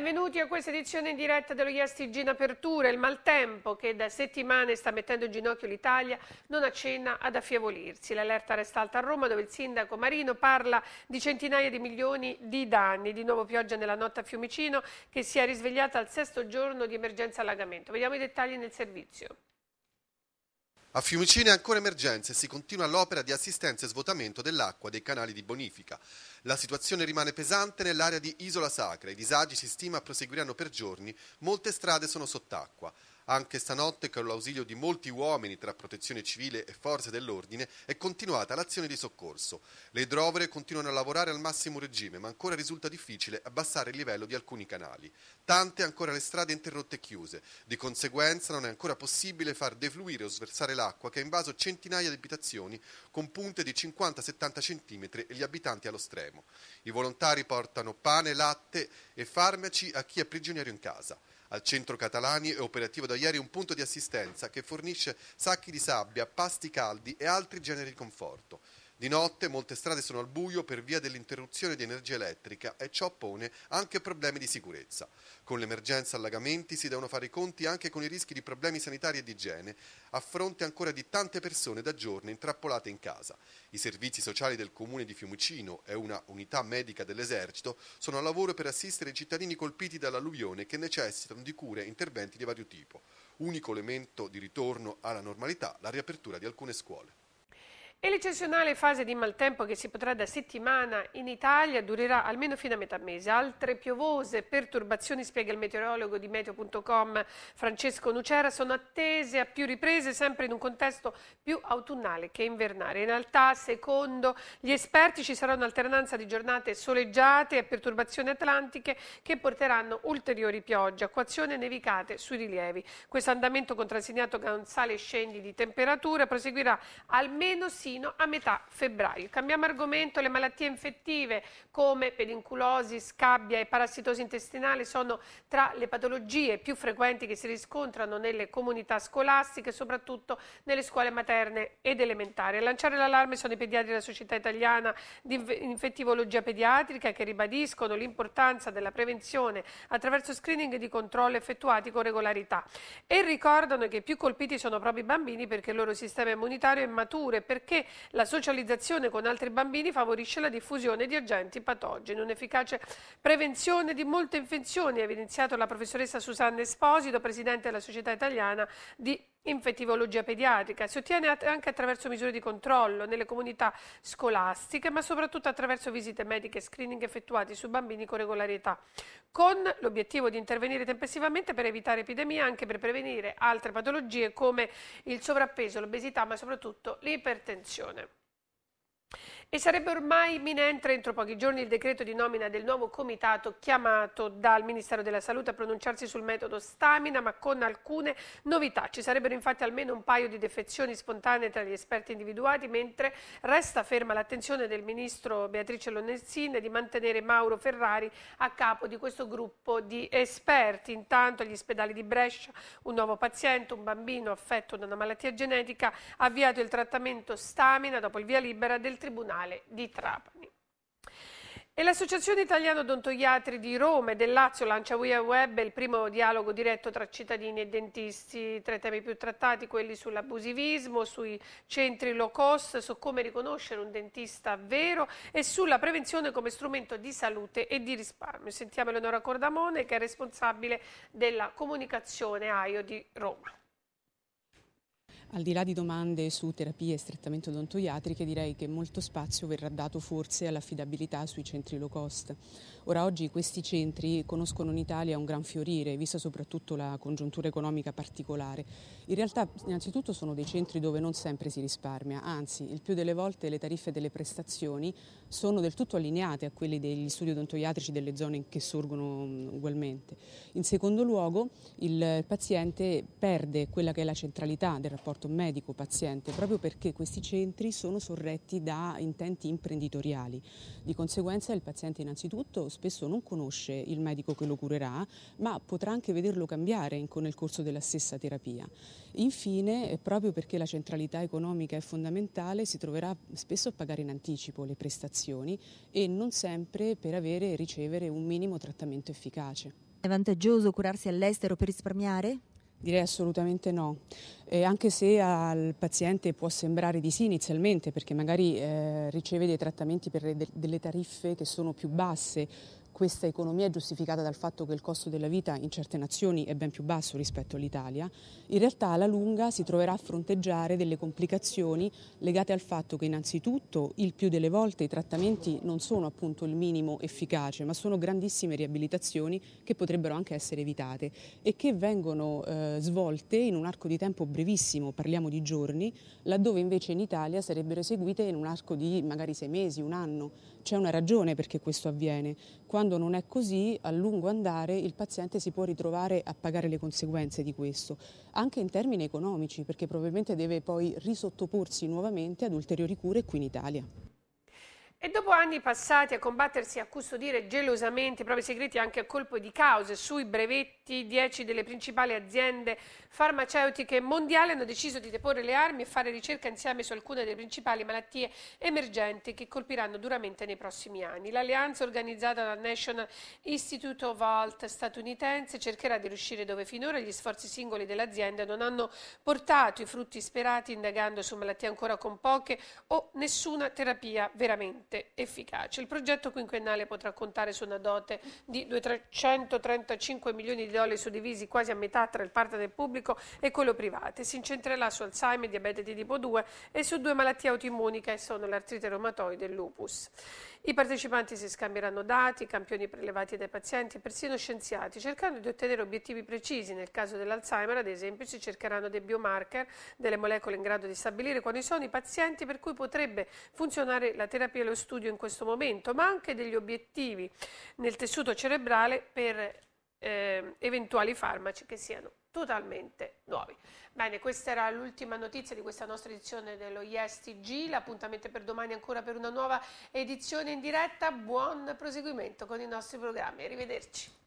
Benvenuti a questa edizione in diretta dello IASTG in apertura. Il maltempo che da settimane sta mettendo in ginocchio l'Italia non accenna ad affievolirsi. L'allerta resta alta a Roma dove il sindaco Marino parla di centinaia di milioni di danni. Di nuovo pioggia nella notte a Fiumicino che si è risvegliata al sesto giorno di emergenza allagamento. Vediamo i dettagli nel servizio. A Fiumicino è ancora emergenza e si continua l'opera di assistenza e svuotamento dell'acqua dei canali di bonifica. La situazione rimane pesante nell'area di Isola Sacra. I disagi si stima proseguiranno per giorni, molte strade sono sott'acqua. Anche stanotte, con l'ausilio di molti uomini tra protezione civile e forze dell'ordine, è continuata l'azione di soccorso. Le idrovere continuano a lavorare al massimo regime, ma ancora risulta difficile abbassare il livello di alcuni canali. Tante ancora le strade interrotte e chiuse. Di conseguenza non è ancora possibile far defluire o sversare l'acqua che ha invaso centinaia di abitazioni con punte di 50-70 cm e gli abitanti allo stremo. I volontari portano pane, latte e farmaci a chi è prigioniero in casa. Al centro Catalani è operativo da ieri un punto di assistenza che fornisce sacchi di sabbia, pasti caldi e altri generi di conforto. Di notte molte strade sono al buio per via dell'interruzione di energia elettrica e ciò pone anche problemi di sicurezza. Con l'emergenza allagamenti si devono fare i conti anche con i rischi di problemi sanitari e di igiene, a fronte ancora di tante persone da giorni intrappolate in casa. I servizi sociali del comune di Fiumicino e una unità medica dell'esercito sono al lavoro per assistere i cittadini colpiti dall'alluvione che necessitano di cure e interventi di vario tipo. Unico elemento di ritorno alla normalità la riapertura di alcune scuole. E l'eccezionale fase di maltempo che si potrà da settimana in Italia durerà almeno fino a metà mese. Altre piovose perturbazioni, spiega il meteorologo di meteo.com Francesco Nucera, sono attese a più riprese sempre in un contesto più autunnale che invernale. In realtà, secondo gli esperti, ci sarà un'alternanza di giornate soleggiate e perturbazioni atlantiche che porteranno ulteriori piogge, acquazione e nevicate sui rilievi. Questo andamento contrassegnato da un sale e scendi di temperatura proseguirà almeno sino sino a metà febbraio. Cambiamo argomento, le malattie infettive come pedinculosi, scabbia e parassitosi intestinale sono tra le patologie più frequenti che si riscontrano nelle comunità scolastiche, soprattutto nelle scuole materne ed elementari. A lanciare l'allarme sono i pediatri della Società Italiana di Infettivologia Pediatrica che ribadiscono l'importanza della prevenzione attraverso screening di controllo effettuati con regolarità e ricordano che i più colpiti sono proprio i bambini perché il loro sistema immunitario è maturo e perché perché la socializzazione con altri bambini favorisce la diffusione di agenti patogeni. Un'efficace prevenzione di molte infezioni ha evidenziato la professoressa Susanna Esposito, presidente della Società Italiana di Infettivologia pediatrica si ottiene anche attraverso misure di controllo nelle comunità scolastiche, ma soprattutto attraverso visite mediche e screening effettuati su bambini con regolarità, con l'obiettivo di intervenire tempestivamente per evitare epidemie e anche per prevenire altre patologie come il sovrappeso, l'obesità, ma soprattutto l'ipertensione. E sarebbe ormai imminente entro pochi giorni il decreto di nomina del nuovo comitato chiamato dal Ministero della Salute a pronunciarsi sul metodo Stamina, ma con alcune novità. Ci sarebbero infatti almeno un paio di defezioni spontanee tra gli esperti individuati, mentre resta ferma l'attenzione del ministro Beatrice Lonnenzin di mantenere Mauro Ferrari a capo di questo gruppo di esperti. Intanto agli ospedali di Brescia un nuovo paziente, un bambino affetto da una malattia genetica, ha avviato il trattamento Stamina dopo il via libera del Tribunale di Trapani. E l'Associazione Italiana Odontoiatri di Roma e del Lazio lancia via web il primo dialogo diretto tra cittadini e dentisti. Tra i temi più trattati quelli sull'abusivismo, sui centri low cost, su come riconoscere un dentista vero e sulla prevenzione come strumento di salute e di risparmio. Sentiamo Eleonora Cordamone che è responsabile della comunicazione AIO di Roma. Al di là di domande su terapie strettamente odontoiatriche, direi che molto spazio verrà dato forse all'affidabilità sui centri low cost. Ora oggi questi centri conoscono in Italia un gran fiorire, vista soprattutto la congiuntura economica particolare. In realtà innanzitutto sono dei centri dove non sempre si risparmia, anzi il più delle volte le tariffe delle prestazioni sono del tutto allineate a quelle degli studi odontoiatrici delle zone che sorgono mm, ugualmente. In secondo luogo il paziente perde quella che è la centralità del rapporto rapporto medico-paziente proprio perché questi centri sono sorretti da intenti imprenditoriali. Di conseguenza il paziente innanzitutto spesso non conosce il medico che lo curerà, ma potrà anche vederlo cambiare nel corso della stessa terapia. Infine, eh, proprio perché la centralità economica è fondamentale, si troverà spesso a pagare in anticipo le prestazioni e non sempre per avere e ricevere un minimo trattamento efficace. È vantaggioso curarsi all'estero per risparmiare? Direi assolutamente no, eh, anche se al paziente può sembrare di sì inizialmente perché magari eh, riceve dei trattamenti per de delle tariffe che sono più basse, questa economia è giustificata dal fatto che il costo della vita in certe nazioni è ben più basso rispetto all'Italia, in realtà alla lunga si troverà a fronteggiare delle complicazioni legate al fatto che innanzitutto il più delle volte i trattamenti non sono appunto il minimo efficace, ma sono grandissime riabilitazioni che potrebbero anche essere evitate e che vengono eh, svolte in un arco di tempo brevissimo, parliamo di giorni, laddove invece in Italia sarebbero eseguite in un arco di magari sei mesi, un anno. C'è una ragione perché questo avviene, quando non è così, a lungo andare il paziente si può ritrovare a pagare le conseguenze di questo, anche in termini economici, perché probabilmente deve poi risottoporsi nuovamente ad ulteriori cure qui in Italia. E dopo anni passati a combattersi e a custodire gelosamente i propri segreti anche a colpo di cause sui brevetti, dieci delle principali aziende farmaceutiche mondiali hanno deciso di deporre le armi e fare ricerca insieme su alcune delle principali malattie emergenti che colpiranno duramente nei prossimi anni. L'alleanza organizzata dal National Institute of Health statunitense cercherà di riuscire dove finora gli sforzi singoli dell'azienda non hanno portato i frutti sperati indagando su malattie ancora con poche o nessuna terapia veramente veramente efficace. Il progetto quinquennale potrà contare su una dote di 235 milioni di dollari suddivisi quasi a metà tra il parte del pubblico e quello privato si incentrerà su Alzheimer, diabete di tipo 2 e su due malattie autoimmuni che sono l'artrite reumatoide e il lupus. I partecipanti si scambieranno dati, campioni prelevati dai pazienti e persino scienziati, cercando di ottenere obiettivi precisi. Nel caso dell'Alzheimer, ad esempio, si cercheranno dei biomarker, delle molecole in grado di stabilire quali sono i pazienti per cui potrebbe funzionare la terapia e lo studio in questo momento, ma anche degli obiettivi nel tessuto cerebrale per eh, eventuali farmaci che siano totalmente nuovi. Bene, questa era l'ultima notizia di questa nostra edizione dello ISTG, l'appuntamento per domani ancora per una nuova edizione in diretta, buon proseguimento con i nostri programmi, arrivederci.